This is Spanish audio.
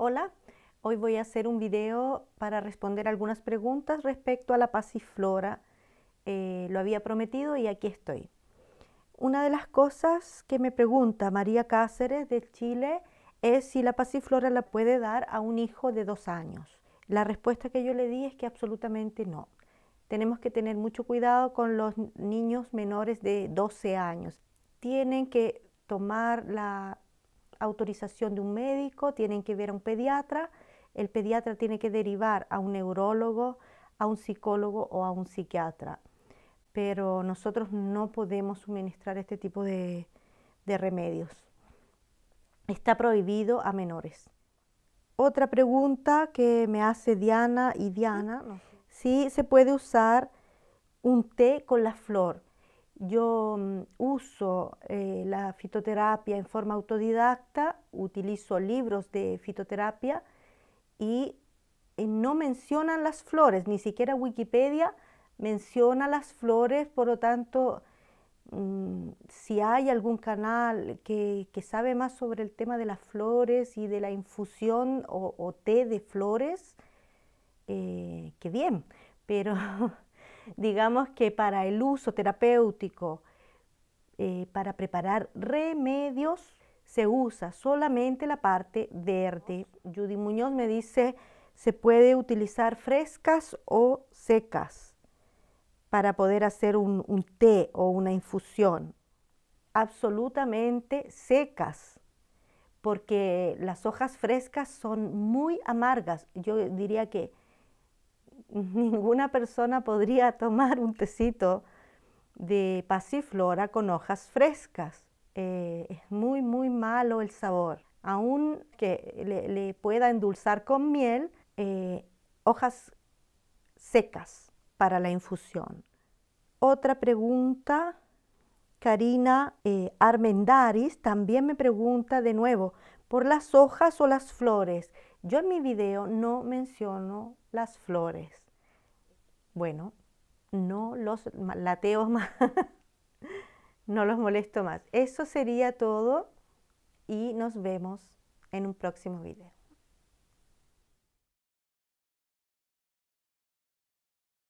Hola, hoy voy a hacer un video para responder algunas preguntas respecto a la pasiflora. Eh, lo había prometido y aquí estoy. Una de las cosas que me pregunta María Cáceres de Chile es si la pasiflora la puede dar a un hijo de dos años. La respuesta que yo le di es que absolutamente no. Tenemos que tener mucho cuidado con los niños menores de 12 años. Tienen que tomar la autorización de un médico, tienen que ver a un pediatra, el pediatra tiene que derivar a un neurólogo, a un psicólogo o a un psiquiatra. Pero nosotros no podemos suministrar este tipo de, remedios. Está prohibido a menores. Otra pregunta que me hace Diana y Diana, si se puede usar un té con la flor. Yo mm, uso eh, la fitoterapia en forma autodidacta, utilizo libros de fitoterapia y eh, no mencionan las flores, ni siquiera Wikipedia menciona las flores, por lo tanto, mm, si hay algún canal que, sabe más sobre el tema de las flores y de la infusión o, té de flores, eh, qué bien, pero... digamos que para el uso terapéutico, eh, para preparar remedios, se usa solamente la parte verde. Judy Muñoz me dice, se puede utilizar frescas o secas para poder hacer un té o una infusión. Absolutamente secas, porque las hojas frescas son muy amargas. Yo diría que ninguna persona podría tomar un tecito de pasiflora con hojas frescas. Eh, es muy, muy malo el sabor. Aún que le, pueda endulzar con miel, eh, hojas secas para la infusión. Otra pregunta, Karina eh, Armendaris también me pregunta de nuevo, ¿por las hojas o las flores? Yo en mi video no menciono las flores. Bueno, no los lateo más, no los molesto más. Eso sería todo y nos vemos en un próximo video.